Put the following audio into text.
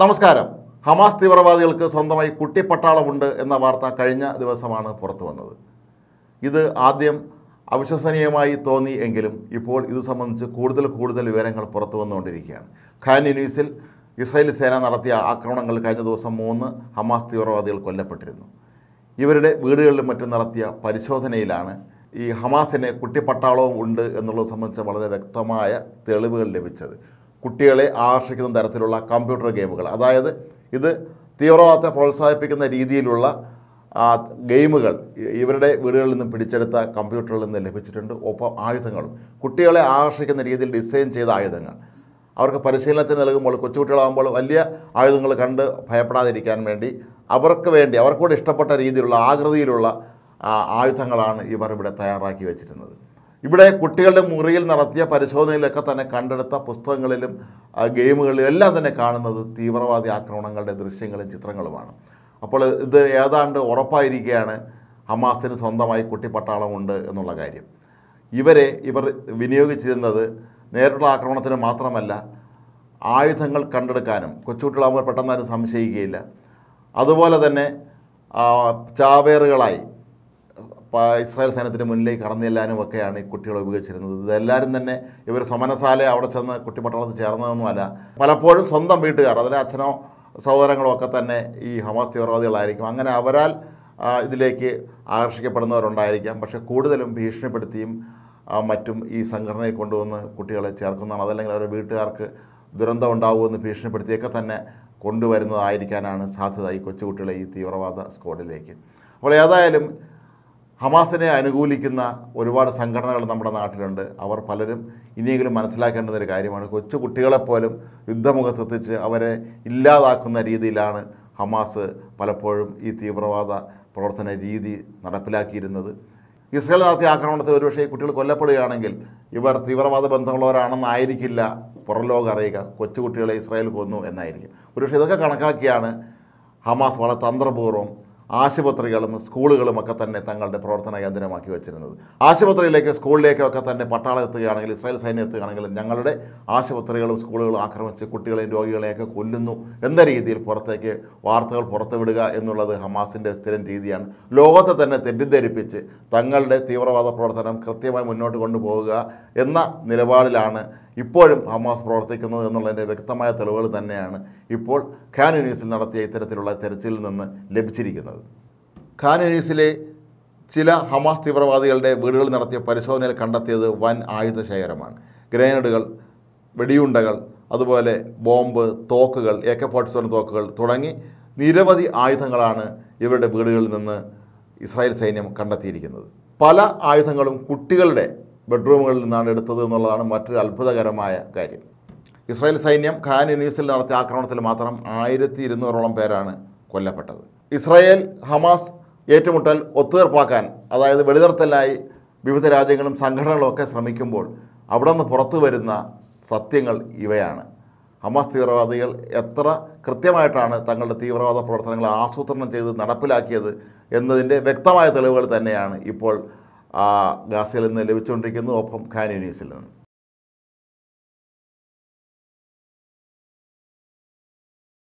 നമസ്കാരം ഹമാസ് തീവ്രവാദികൾക്ക് സ്വന്തമായി കുട്ടിപ്പട്ടാളമുണ്ട് എന്ന വാർത്ത കഴിഞ്ഞ ദിവസമാണ് പുറത്തു വന്നത് ഇത് ആദ്യം അവിശ്വസനീയമായി തോന്നി എങ്കിലും ഇപ്പോൾ ഇത് സംബന്ധിച്ച് കൂടുതൽ കൂടുതൽ വിവരങ്ങൾ പുറത്തു വന്നുകൊണ്ടിരിക്കുകയാണ് ഖാൻ യൂനീസിൽ ഇസ്രായേൽ സേന നടത്തിയ ആക്രമണങ്ങൾ കഴിഞ്ഞ ദിവസം മൂന്ന് ഹമാസ് തീവ്രവാദികൾ കൊല്ലപ്പെട്ടിരുന്നു ഇവരുടെ വീടുകളിലും മറ്റും നടത്തിയ പരിശോധനയിലാണ് ഈ ഹമാസിന് കുട്ടിപ്പട്ടാളവും ഉണ്ട് എന്നുള്ളത് സംബന്ധിച്ച് വളരെ വ്യക്തമായ തെളിവുകൾ ലഭിച്ചത് കുട്ടികളെ ആകർഷിക്കുന്ന തരത്തിലുള്ള കമ്പ്യൂട്ടർ ഗെയിമുകൾ അതായത് ഇത് തീവ്രവാദത്തെ പ്രോത്സാഹിപ്പിക്കുന്ന രീതിയിലുള്ള ഗെയിമുകൾ ഇവരുടെ വീടുകളിൽ നിന്ന് പിടിച്ചെടുത്ത കമ്പ്യൂട്ടറിൽ നിന്ന് ലഭിച്ചിട്ടുണ്ട് ഒപ്പം ആയുധങ്ങളും കുട്ടികളെ ആകർഷിക്കുന്ന രീതിയിൽ ഡിസൈൻ ചെയ്ത ആയുധങ്ങൾ അവർക്ക് പരിശീലനത്തിന് നൽകുമ്പോൾ കൊച്ചുകുട്ടികളാകുമ്പോൾ വലിയ ആയുധങ്ങൾ കണ്ട് ഭയപ്പെടാതിരിക്കാൻ വേണ്ടി അവർക്ക് വേണ്ടി അവർക്കൂടെ ഇഷ്ടപ്പെട്ട രീതിയിലുള്ള ആകൃതിയിലുള്ള ആയുധങ്ങളാണ് ഇവർ ഇവിടെ തയ്യാറാക്കി വെച്ചിരുന്നത് ഇവിടെ കുട്ടികളുടെ മുറിയിൽ നടത്തിയ പരിശോധനയിലൊക്കെ തന്നെ കണ്ടെടുത്ത പുസ്തകങ്ങളിലും ഗെയിമുകളിലും എല്ലാം തന്നെ കാണുന്നത് തീവ്രവാദി ആക്രമണങ്ങളുടെ ദൃശ്യങ്ങളും ചിത്രങ്ങളുമാണ് അപ്പോൾ ഇത് ഏതാണ്ട് ഉറപ്പായിരിക്കുകയാണ് ഹമാസിന് സ്വന്തമായി കുട്ടിപ്പട്ടാളമുണ്ട് എന്നുള്ള കാര്യം ഇവരെ ഇവർ വിനിയോഗിച്ചിരുന്നത് നേരിട്ടുള്ള ആക്രമണത്തിന് മാത്രമല്ല ആയുധങ്ങൾ കണ്ടെടുക്കാനും കൊച്ചുകുട്ടികളാകുമ്പോൾ പെട്ടെന്നാരും സംശയിക്കുകയില്ല അതുപോലെ തന്നെ ചാവേറുകളായി ഇസ്രായേൽ സൈന്യത്തിന് മുന്നിലേക്ക് കടന്നു ചെല്ലാനും ഒക്കെയാണ് ഈ കുട്ടികളെ ഉപയോഗിച്ചിരുന്നത് ഇതെല്ലാവരും തന്നെ ഇവർ സമനസാലെ അവിടെ ചെന്ന് കുട്ടിപ്പട്ടാളത്തിൽ ചേർന്നതൊന്നുമല്ല പലപ്പോഴും സ്വന്തം വീട്ടുകാർ അതിലെ അച്ഛനോ സഹോദരങ്ങളോ ഒക്കെ തന്നെ ഈ ഹമാസ് തീവ്രവാദികളായിരിക്കും അങ്ങനെ അവരാൽ ഇതിലേക്ക് ആകർഷിക്കപ്പെടുന്നവരുണ്ടായിരിക്കാം പക്ഷേ കൂടുതലും ഭീഷണിപ്പെടുത്തിയും മറ്റും ഈ സംഘടനയെ കൊണ്ടുവന്ന് കുട്ടികളെ ചേർക്കുന്നതാണ് അതല്ലെങ്കിൽ അവരുടെ വീട്ടുകാർക്ക് ദുരന്തം ഉണ്ടാവുമെന്ന് ഭീഷണിപ്പെടുത്തിയൊക്കെ തന്നെ കൊണ്ടുവരുന്നതായിരിക്കാനാണ് സാധ്യത ഈ കൊച്ചുകുട്ടികളെ ഈ തീവ്രവാദ സ്ക്വാഡിലേക്ക് അപ്പോൾ ഏതായാലും ഹമാസിനെ അനുകൂലിക്കുന്ന ഒരുപാട് സംഘടനകൾ നമ്മുടെ നാട്ടിലുണ്ട് അവർ പലരും ഇനിയെങ്കിലും മനസ്സിലാക്കേണ്ടുന്ന ഒരു കാര്യമാണ് കൊച്ചു കുട്ടികളെപ്പോലും യുദ്ധമുഖത്തെത്തിച്ച് അവരെ ഇല്ലാതാക്കുന്ന രീതിയിലാണ് ഹമാസ് പലപ്പോഴും ഈ തീവ്രവാദ പ്രവർത്തന രീതി നടപ്പിലാക്കിയിരുന്നത് ഇസ്രയേൽ നടത്തിയ ആക്രമണത്തിൽ ഒരുപക്ഷെ ഈ കുട്ടികൾ കൊല്ലപ്പെടുകയാണെങ്കിൽ ഇവർ തീവ്രവാദ ബന്ധമുള്ളവരാണെന്നായിരിക്കില്ല പുറലോകം അറിയുക കൊച്ചുകുട്ടികളെ ഇസ്രായേൽ കൊന്നു എന്നായിരിക്കും ഒരുപക്ഷെ ഇതൊക്കെ കണക്കാക്കിയാണ് ഹമാസ് വളരെ തന്ത്രപൂർവ്വം ആശുപത്രികളും സ്കൂളുകളുമൊക്കെ തന്നെ തങ്ങളുടെ പ്രവർത്തന കേന്ദ്രമാക്കി വെച്ചിരുന്നത് ആശുപത്രിയിലേക്ക് ഒക്കെ തന്നെ പട്ടാളത്തുകയാണെങ്കിൽ ഇസ്രായേൽ സൈന്യം എത്തുകയാണെങ്കിൽ ഞങ്ങളുടെ ആശുപത്രികളും സ്കൂളുകളും ആക്രമിച്ച് കുട്ടികളെയും രോഗികളെയൊക്കെ കൊല്ലുന്നു എന്ന രീതിയിൽ പുറത്തേക്ക് വാർത്തകൾ പുറത്തുവിടുക എന്നുള്ളത് ഹമാസിൻ്റെ സ്ഥിരം രീതിയാണ് ലോകത്തെ തന്നെ തെറ്റിദ്ധരിപ്പിച്ച് തങ്ങളുടെ തീവ്രവാദ പ്രവർത്തനം കൃത്യമായി മുന്നോട്ട് കൊണ്ടുപോകുക എന്ന നിലപാടിലാണ് ഇപ്പോഴും ഹമാസ് പ്രവർത്തിക്കുന്നത് എന്നുള്ളതിൻ്റെ വ്യക്തമായ തെളിവുകൾ തന്നെയാണ് ഇപ്പോൾ ഖാൻ യൂണിവേഴ്സിൽ നടത്തിയ ഇത്തരത്തിലുള്ള തെരച്ചിലിൽ നിന്ന് ലഭിച്ചിരിക്കുന്നത് ഖാൻ യൂണിവേഴ്സിലെ ചില ഹമാസ് തീവ്രവാദികളുടെ വീടുകളിൽ നടത്തിയ പരിശോധനയിൽ കണ്ടെത്തിയത് വൻ ആയുധ ശേഖരമാണ് ഗ്രനേഡുകൾ വെടിയുണ്ടകൾ അതുപോലെ ബോംബ് തോക്കുകൾ എ കെ ഫോർട്ടി സെവൻ തോക്കുകൾ തുടങ്ങി നിരവധി ആയുധങ്ങളാണ് ഇവരുടെ വീടുകളിൽ നിന്ന് ഇസ്രായേൽ സൈന്യം കണ്ടെത്തിയിരിക്കുന്നത് പല ആയുധങ്ങളും കുട്ടികളുടെ ബെഡ്റൂമുകളിൽ നിന്നാണ് എടുത്തത് എന്നുള്ളതാണ് മറ്റൊരു അത്ഭുതകരമായ കാര്യം ഇസ്രായേൽ സൈന്യം ഖാൻ യൂണിസിൽ നടത്തിയ ആക്രമണത്തിൽ മാത്രം ആയിരത്തി ഇരുന്നൂറോളം പേരാണ് കൊല്ലപ്പെട്ടത് ഇസ്രായേൽ ഹമാസ് ഏറ്റുമുട്ടൽ ഒത്തുതീർപ്പാക്കാൻ അതായത് വെടിനിർത്തലായി വിവിധ രാജ്യങ്ങളും സംഘടനകളും ഒക്കെ ശ്രമിക്കുമ്പോൾ അവിടെ നിന്ന് പുറത്തു വരുന്ന സത്യങ്ങൾ ഇവയാണ് ഹമാസ് തീവ്രവാദികൾ എത്ര കൃത്യമായിട്ടാണ് തങ്ങളുടെ തീവ്രവാദ പ്രവർത്തനങ്ങൾ ആസൂത്രണം ചെയ്ത് നടപ്പിലാക്കിയത് എന്നതിൻ്റെ വ്യക്തമായ തെളിവുകൾ തന്നെയാണ് ഇപ്പോൾ ഗാസയിൽ നിന്ന് ലഭിച്ചുകൊണ്ടിരിക്കുന്നത് ഒപ്പം ഖാനിനീസിൽ നിന്ന്